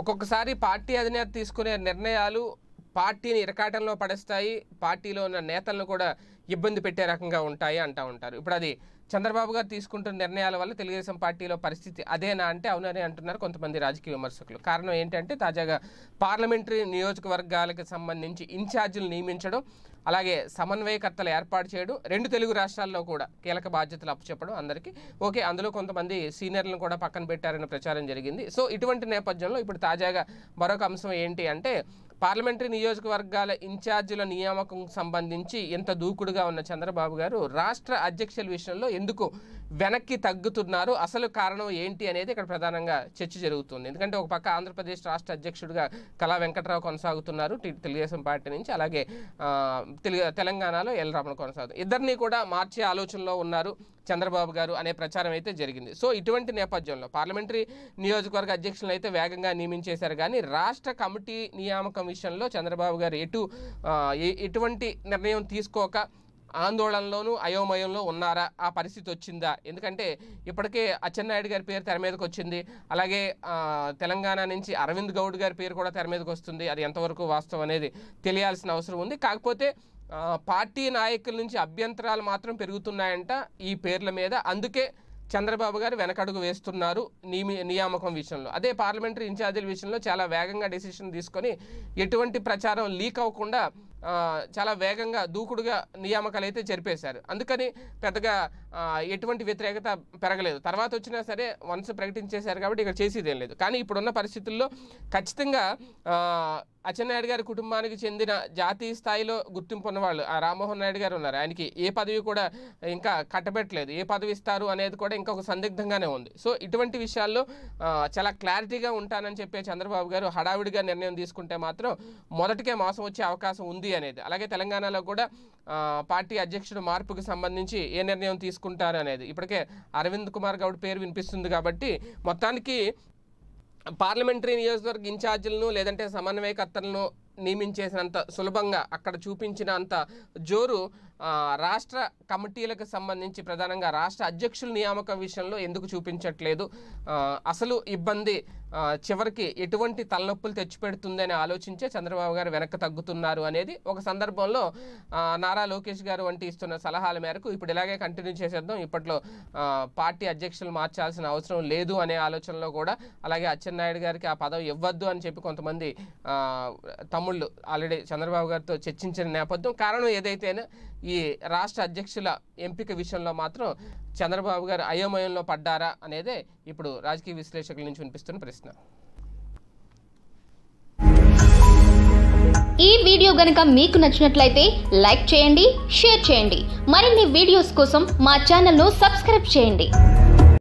ఒక్కొక్కసారి పార్టీ అధినేత తీసుకునే నిర్ణయాలు పార్టీని ఇరకాటంలో పడేస్తాయి పార్టీలో ఉన్న నేతలను కూడా ఇబ్బంది పెట్టే రకంగా ఉంటాయి అంటూ ఉంటారు ఇప్పుడు అది చంద్రబాబు గారు తీసుకుంటున్న నిర్ణయాల వల్ల తెలుగుదేశం పార్టీలో పరిస్థితి అదేనా అంటే అవునని అంటున్నారు కొంతమంది రాజకీయ విమర్శకులు కారణం ఏంటంటే తాజాగా పార్లమెంటరీ నియోజకవర్గాలకు సంబంధించి ఇన్ఛార్జీలు నియమించడం అలాగే సమన్వయకర్తలు ఏర్పాటు చేయడం రెండు తెలుగు రాష్ట్రాల్లో కూడా కీలక బాధ్యతలు అప్పచెప్పడం అందరికీ ఓకే అందులో కొంతమంది సీనియర్లను కూడా పక్కన పెట్టారని ప్రచారం జరిగింది సో ఇటువంటి నేపథ్యంలో ఇప్పుడు తాజాగా మరొక అంశం ఏంటి అంటే పార్లమెంటరీ నియోజకవర్గాల ఇన్ఛార్జీల నియామకం సంబంధించి ఎంత దూకుడుగా ఉన్న చంద్రబాబు గారు రాష్ట్ర అధ్యక్షుల విషయంలో ఎందుకు వెనక్కి తగ్గుతున్నారు అసలు కారణం ఏంటి అనేది ఇక్కడ ప్రధానంగా చర్చ జరుగుతుంది ఎందుకంటే ఒక పక్క ఆంధ్రప్రదేశ్ రాష్ట్ర అధ్యక్షుడిగా కళా వెంకట్రావు కొనసాగుతున్నారు తెలుగుదేశం పార్టీ నుంచి అలాగే తెలంగాణలో ఎల్ రమణ కొనసాగుతుంది ఇద్దరిని కూడా మార్చే ఆలోచనలో ఉన్నారు చంద్రబాబు గారు అనే ప్రచారం అయితే జరిగింది సో ఇటువంటి నేపథ్యంలో పార్లమెంటరీ నియోజకవర్గ అధ్యక్షులను అయితే వేగంగా నియమించేశారు కానీ రాష్ట్ర కమిటీ నియామకం విషయంలో చంద్రబాబు గారు ఎటు ఎటువంటి నిర్ణయం తీసుకోక ఆందోళనలోనూ అయోమయంలో ఉన్నారా ఆ పరిస్థితి వచ్చిందా ఎందుకంటే ఇప్పటికే అచ్చెన్నాయుడు గారి పేరు తెర మీదకి వచ్చింది అలాగే తెలంగాణ నుంచి అరవింద్ గౌడ్ గారి పేరు కూడా తెర మీదకి వస్తుంది అది ఎంతవరకు వాస్తవం అనేది తెలియాల్సిన అవసరం ఉంది కాకపోతే పార్టీ నాయకుల నుంచి అభ్యంతరాలు మాత్రం పెరుగుతున్నాయంట ఈ పేర్ల మీద అందుకే చంద్రబాబు గారు వెనకడుగు వేస్తున్నారు నియమి నియామకం విషయంలో అదే పార్లమెంటరీ ఇన్ఛార్జీల విషయంలో చాలా వేగంగా డెసిషన్ తీసుకొని ఎటువంటి ప్రచారం లీక్ అవ్వకుండా చాలా వేగంగా దూకుడుగా నియామకాలు అయితే జరిపేశారు అందుకని పెద్దగా ఎటువంటి వ్యతిరేకత పెరగలేదు తర్వాత వచ్చినా సరే వన్స్ ప్రకటించేశారు కాబట్టి ఇక్కడ చేసేదేం లేదు కానీ ఇప్పుడున్న పరిస్థితుల్లో ఖచ్చితంగా అచ్చెన్నాయుడు గారి కుటుంబానికి చెందిన జాతీయ స్థాయిలో గుర్తింపు ఉన్నవాళ్ళు ఆ రామ్మోహన్ నాయుడు గారు ఉన్నారు ఆయనకి ఏ పదవి కూడా ఇంకా కట్టబెట్టలేదు ఏ పదవి ఇస్తారు అనేది కూడా ఇంకొక సందిగ్ధంగానే ఉంది సో ఇటువంటి విషయాల్లో చాలా క్లారిటీగా ఉంటానని చెప్పే చంద్రబాబు గారు హడావిడిగా నిర్ణయం తీసుకుంటే మాత్రం మొదటికే మోసం వచ్చే అవకాశం ఉంది అనేది అలాగే తెలంగాణలో కూడా పార్టీ అధ్యక్షుడు మార్పుకు సంబంధించి ఏ నిర్ణయం తీసుకుంటారు అనేది ఇప్పటికే అరవింద్ కుమార్ గౌడ్ పేరు వినిపిస్తుంది కాబట్టి మొత్తానికి పార్లమెంటరీ నియోజకవర్గ ఇన్ఛార్జీలను లేదంటే సమన్వయకర్తలను నియమించేసినంత సులభంగా అక్కడ చూపించిన అంత జోరు రాష్ట్ర కమిటీలకు సంబంధించి ప్రధానంగా రాష్ట్ర అధ్యక్షుల నియామకం విషయంలో ఎందుకు చూపించట్లేదు అసలు ఇబ్బంది చివరికి ఎటువంటి తలనొప్పులు అని ఆలోచించే చంద్రబాబు గారు వెనక్కి తగ్గుతున్నారు అనేది ఒక సందర్భంలో నారా లోకేష్ గారు వంటి ఇస్తున్న సలహాల మేరకు ఇప్పుడు ఇలాగే కంటిన్యూ చేసేద్దాం ఇప్పట్లో పార్టీ అధ్యక్షులు మార్చాల్సిన అవసరం లేదు అనే ఆలోచనలో కూడా అలాగే అచ్చెన్నాయుడు గారికి ఆ పదవి ఇవ్వద్దు అని చెప్పి కొంతమంది తమ్ముళ్ళు ఆల్రెడీ చంద్రబాబు గారితో చర్చించిన నేపథ్యం కారణం ఏదైతేనే ఈ రాష్ట్ర అధ్యక్షుల ఎంపిక విషయంలో మాత్రం చంద్రబాబు గారు అయోమయంలో పడ్డారా అనేదే ఇప్పుడు రాజకీయ విశ్లేషకుల నుంచి వినిపిస్తున్న ప్రశ్న ఈ వీడియో గనక మీకు నచ్చినట్లయితే లైక్ చేయండి షేర్ చేయండి మరిన్ని వీడియోస్ కోసం మా ఛానల్ను సబ్స్క్రైబ్ చేయండి